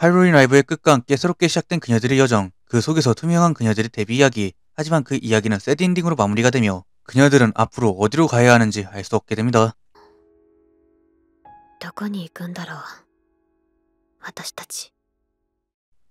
할로윈 라이브의 끝과 함께 새롭게 시작된 그녀들의 여정, 그 속에서 투명한 그녀들의 데뷔 이야기, 하지만 그 이야기는 새드 엔딩으로 마무리가 되며 그녀들은 앞으로 어디로 가야 하는지 알 수 없게 됩니다.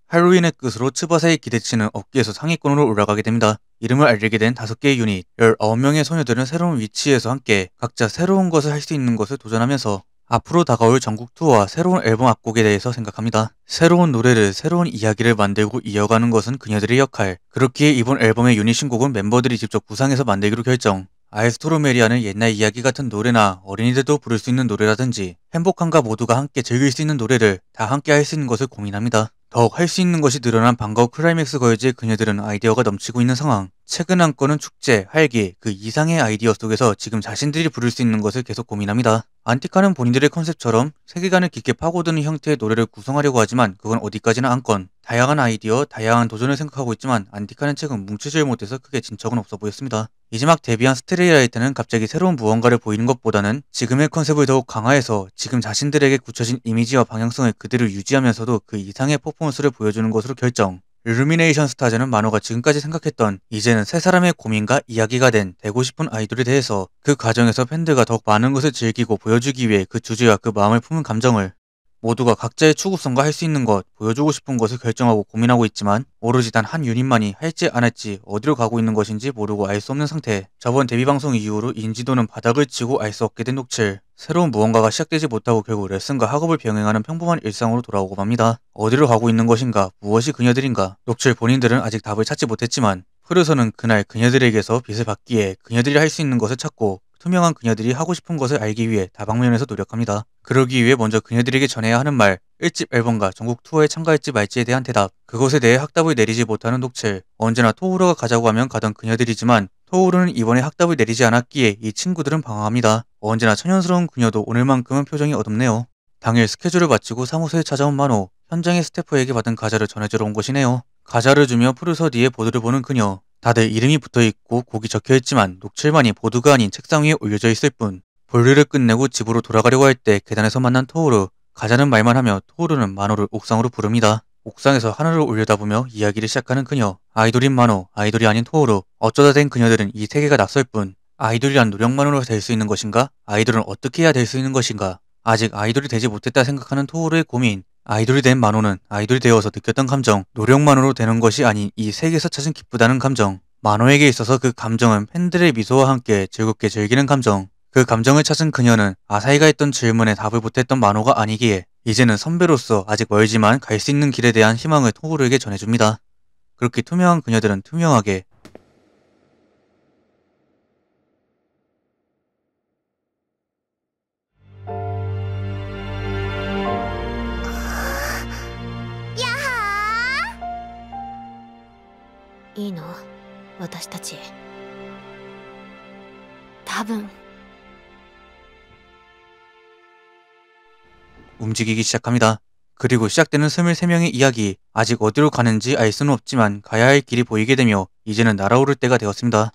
할로윈의 끝으로 츠바사의 기대치는 업계에서 상위권으로 올라가게 됩니다. 이름을 알리게 된 5개의 유닛, 19명의 소녀들은 새로운 위치에서 함께 각자 새로운 것을 할 수 있는 것을 도전하면서 앞으로 다가올 전국 투어와 새로운 앨범 악곡에 대해서 생각합니다. 새로운 노래를 새로운 이야기를 만들고 이어가는 것은 그녀들의 역할. 그렇기에 이번 앨범의 유닛 신곡은 멤버들이 직접 구상해서 만들기로 결정. 아이스토로메리아는 옛날 이야기 같은 노래나 어린이들도 부를 수 있는 노래라든지 행복함과 모두가 함께 즐길 수 있는 노래를 다 함께 할 수 있는 것을 고민합니다. 더욱 할 수 있는 것이 늘어난 방과후 클라이맥스 거여지에 그녀들은 아이디어가 넘치고 있는 상황. 최근 한 건은 축제, 활기, 그 이상의 아이디어 속에서 지금 자신들이 부를 수 있는 것을 계속 고민합니다. 안티카는 본인들의 컨셉처럼 세계관을 깊게 파고드는 형태의 노래를 구성하려고 하지만 그건 어디까지나 안건. 다양한 아이디어, 다양한 도전을 생각하고 있지만 안티카는 책은 뭉치질 못해서 크게 진척은 없어 보였습니다. 이제 막 데뷔한 스트레이라이트는 갑자기 새로운 무언가를 보이는 것보다는 지금의 컨셉을 더욱 강화해서 지금 자신들에게 굳혀진 이미지와 방향성을 그대로 유지하면서도 그 이상의 퍼포먼스를 보여주는 것으로 결정. 루미네이션 스타즈는 만호가 지금까지 생각했던 이제는 세 사람의 고민과 이야기가 된 되고 싶은 아이돌에 대해서 그 과정에서 팬들과 더욱 많은 것을 즐기고 보여주기 위해 그 주제와 그 마음을 품은 감정을 모두가 각자의 추구성과 할 수 있는 것, 보여주고 싶은 것을 결정하고 고민하고 있지만 오로지 단 한 유닛만이 할지 안 할지 어디로 가고 있는 것인지 모르고 알 수 없는 상태. 저번 데뷔 방송 이후로 인지도는 바닥을 치고 알 수 없게 된 녹칠. 새로운 무언가가 시작되지 못하고 결국 레슨과 학업을 병행하는 평범한 일상으로 돌아오고 맙니다. 어디로 가고 있는 것인가, 무엇이 그녀들인가. 녹칠 본인들은 아직 답을 찾지 못했지만 흐르서는 그날 그녀들에게서 빛을 받기에 그녀들이 할 수 있는 것을 찾고 투명한 그녀들이 하고 싶은 것을 알기 위해 다방면에서 노력합니다. 그러기 위해 먼저 그녀들에게 전해야 하는 말, 1집 앨범과 전국 투어에 참가할지 말지에 대한 대답, 그것에 대해 학답을 내리지 못하는 녹칠, 언제나 토우로가 가자고 하면 가던 그녀들이지만 토우로는 이번에 학답을 내리지 않았기에 이 친구들은 방황합니다. 언제나 천연스러운 그녀도 오늘만큼은 표정이 어둡네요. 당일 스케줄을 마치고 사무소에 찾아온 만호, 현장의 스태프에게 받은 가자를 전해주러 온 것이네요. 가자를 주며 푸르서 뒤에 보드를 보는 그녀, 다들 이름이 붙어 있고 곡이 적혀 있지만 녹칠만이 보드가 아닌 책상 위에 올려져 있을 뿐 볼일을 끝내고 집으로 돌아가려고 할 때 계단에서 만난 토우르 가자는 말만 하며 토우르는만호를 옥상으로 부릅니다. 옥상에서 하늘을 올려다보며 이야기를 시작하는 그녀 아이돌인 만호 아이돌이 아닌 토우르 어쩌다 된 그녀들은 이 세계가 낯설 뿐 아이돌이란 노력만으로 될 수 있는 것인가? 아이돌은 어떻게 해야 될 수 있는 것인가? 아직 아이돌이 되지 못했다 생각하는 토우르의 고민 아이돌이 된 만호는 아이돌이 되어서 느꼈던 감정, 노력만으로 되는 것이 아닌 이 세계에서 찾은 기쁘다는 감정, 만호에게 있어서 그 감정은 팬들의 미소와 함께 즐겁게 즐기는 감정, 그 감정을 찾은 그녀는 아사히가 했던 질문에 답을 못했던 만호가 아니기에 이제는 선배로서 아직 멀지만 갈 수 있는 길에 대한 희망을 토호르에게 전해줍니다. 그렇게 투명한 그녀들은 투명하게 いいの私たち多分 움직이기 시작합니다. 그리고 시작되는 23명의 이야기, 아직 어디로 가는지 알 수는 없지만 가야 할 길이 보이게 되며 이제는 날아오를 때가 되었습니다.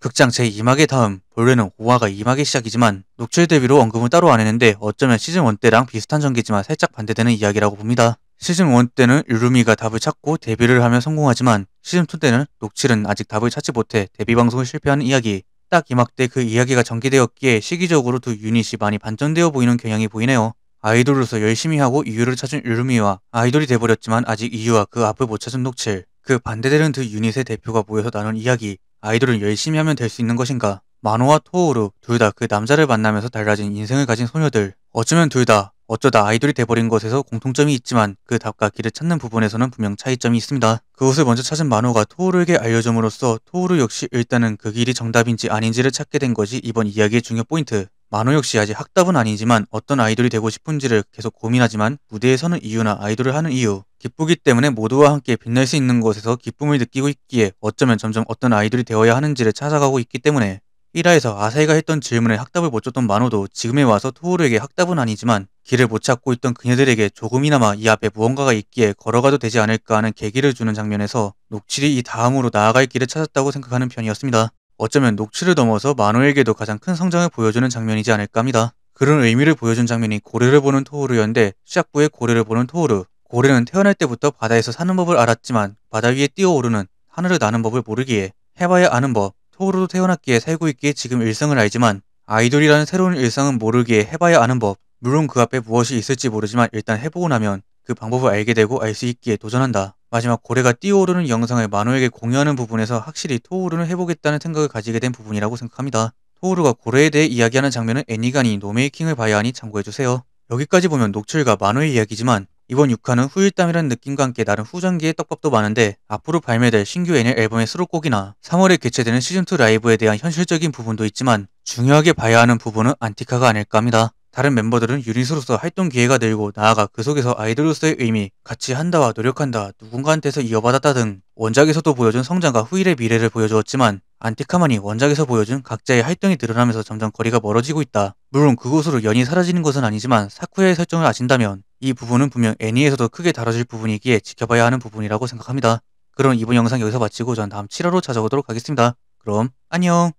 극장 제2막의 다음, 본래는 5화가 2막의 시작이지만 녹출 대비로 언급은 따로 안 했는데 어쩌면 시즌1 때랑 비슷한 전개지만 살짝 반대되는 이야기라고 봅니다. 시즌 1 때는 유루미가 답을 찾고 데뷔를 하며 성공하지만 시즌 2 때는 녹칠은 아직 답을 찾지 못해 데뷔 방송을 실패하는 이야기. 딱 이막때 그 이야기가 전개되었기에 시기적으로 두 유닛이 많이 반전되어 보이는 경향이 보이네요. 아이돌로서 열심히 하고 이유를 찾은 유루미와 아이돌이 돼버렸지만 아직 이유와 그 앞을 못 찾은 녹칠. 그 반대되는 두 유닛의 대표가 모여서 나눈 이야기. 아이돌은 열심히 하면 될 수 있는 것인가? 마노와 토오루 둘 다 그 남자를 만나면서 달라진 인생을 가진 소녀들. 어쩌면 둘다 어쩌다 아이돌이 돼버린 것에서 공통점이 있지만 그 답과 길을 찾는 부분에서는 분명 차이점이 있습니다. 그것을 먼저 찾은 마노가 토우르에게 알려줌으로써 토우르 역시 일단은 그 길이 정답인지 아닌지를 찾게 된 것이 이번 이야기의 중요 포인트. 마노 역시 아직 학답은 아니지만 어떤 아이돌이 되고 싶은지를 계속 고민하지만 무대에 서는 이유나 아이돌을 하는 이유, 기쁘기 때문에 모두와 함께 빛날 수 있는 곳에서 기쁨을 느끼고 있기에 어쩌면 점점 어떤 아이돌이 되어야 하는지를 찾아가고 있기 때문에 1화에서 아사히가 했던 질문에 학답을 못 줬던 마노도 지금에 와서 토우루에게 학답은 아니지만 길을 못 찾고 있던 그녀들에게 조금이나마 이 앞에 무언가가 있기에 걸어가도 되지 않을까 하는 계기를 주는 장면에서 녹칠이 이 다음으로 나아갈 길을 찾았다고 생각하는 편이었습니다. 어쩌면 녹칠을 넘어서 마노에게도 가장 큰 성장을 보여주는 장면이지 않을까 합니다. 그런 의미를 보여준 장면이 고래를 보는 토우루였는데 시작부의 고래를 보는 토우루 고래는 태어날 때부터 바다에서 사는 법을 알았지만 바다 위에 뛰어오르는 하늘을 나는 법을 모르기에 해봐야 아는 법, 서울로도 태어났기에 살고 있기에 지금 일상을 알지만 아이돌이라는 새로운 일상은 모르기에 해봐야 아는 법. 물론 그 앞에 무엇이 있을지 모르지만 일단 해보고 나면 그 방법을 알게 되고 알 수 있기에 도전한다. 마지막 고래가 뛰어오르는 영상을 마노에게 공유하는 부분에서 확실히 토우루는 해보겠다는 생각을 가지게 된 부분이라고 생각합니다. 토우루가 고래에 대해 이야기하는 장면은 애니가 니 노메이킹을 봐야 하니 참고해주세요. 여기까지 보면 녹출과 마노의 이야기지만 이번 6화는 후일담이라는 느낌과 함께 나름 후전기의 떡밥도 많은데 앞으로 발매될 신규 애니 앨범의 수록곡이나 3월에 개최되는 시즌2 라이브에 대한 현실적인 부분도 있지만 중요하게 봐야 하는 부분은 안티카가 아닐까 합니다. 다른 멤버들은 유닛으로서 활동 기회가 늘고 나아가 그 속에서 아이돌로서의 의미, 같이 한다와 노력한다, 누군가한테서 이어받았다 등 원작에서도 보여준 성장과 후일의 미래를 보여주었지만 안티카만이 원작에서 보여준 각자의 활동이 늘어나면서 점점 거리가 멀어지고 있다. 물론 그곳으로 연이 사라지는 것은 아니지만 사쿠야의 설정을 아신다면 이 부분은 분명 애니에서도 크게 다뤄질 부분이기에 지켜봐야 하는 부분이라고 생각합니다. 그럼 이번 영상 여기서 마치고 전 다음 7화로 찾아오도록 하겠습니다. 그럼 안녕!